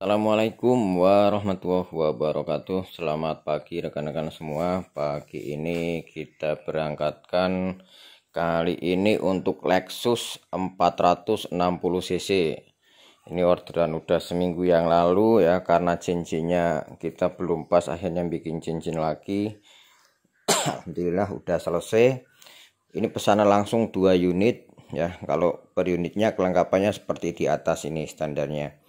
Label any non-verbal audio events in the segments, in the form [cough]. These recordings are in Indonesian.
Assalamualaikum warahmatullahi wabarakatuh Selamat pagi rekan-rekan semua Pagi ini kita berangkatkan Kali ini untuk Lexus 460cc Ini orderan udah seminggu yang lalu ya Karena cincinnya kita belum pas Akhirnya bikin cincin lagi [clears throat] Alhamdulillah udah selesai Ini pesanan langsung 2 unit ya Kalau per unitnya kelengkapannya seperti di atas ini standarnya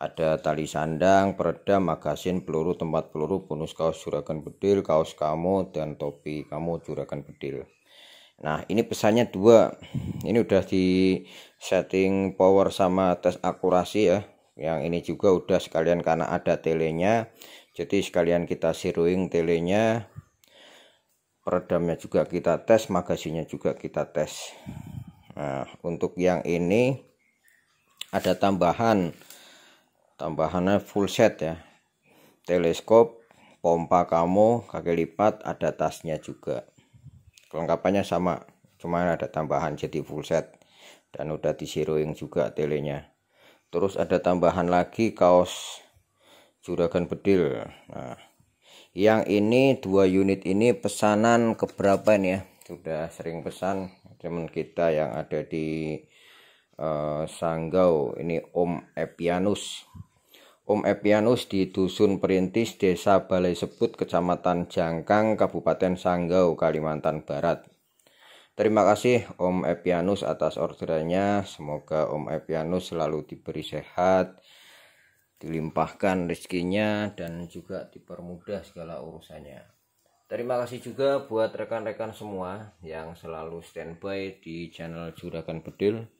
ada tali sandang, peredam, magasin, peluru, tempat peluru, bonus kaos juragan bedil, kaos kamu, dan topi kamu juragan bedil. Nah ini pesannya dua, ini udah di setting power sama tes akurasi ya. Yang ini juga udah sekalian karena ada telenya, jadi sekalian kita siruing telenya, peredamnya juga kita tes, magasinnya juga kita tes. Nah untuk yang ini ada tambahan tambahannya full set ya teleskop pompa kamu kaki lipat ada tasnya juga kelengkapannya sama cuma ada tambahan jadi full set dan udah di zeroing juga telenya terus ada tambahan lagi kaos juragan bedil nah yang ini dua unit ini pesanan keberapa nih ya sudah sering pesan teman kita yang ada di uh, Sanggau ini Om Epianus Om Epianus di Dusun Perintis, Desa Balai Sebut, Kecamatan Jangkang, Kabupaten Sanggau, Kalimantan Barat. Terima kasih Om Epianus atas orderannya. Semoga Om Epianus selalu diberi sehat, dilimpahkan rezekinya, dan juga dipermudah segala urusannya. Terima kasih juga buat rekan-rekan semua yang selalu standby di channel Juragan Bedil.